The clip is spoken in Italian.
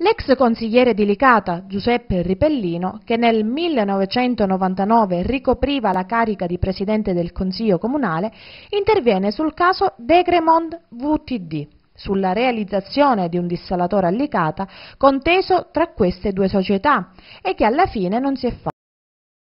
L'ex consigliere di Licata, Giuseppe Ripellino, che nel 1999 ricopriva la carica di presidente del Consiglio Comunale, interviene sul caso Degremond VTD, sulla realizzazione di un dissalatore a Licata conteso tra queste due società e che alla fine non si è fatto.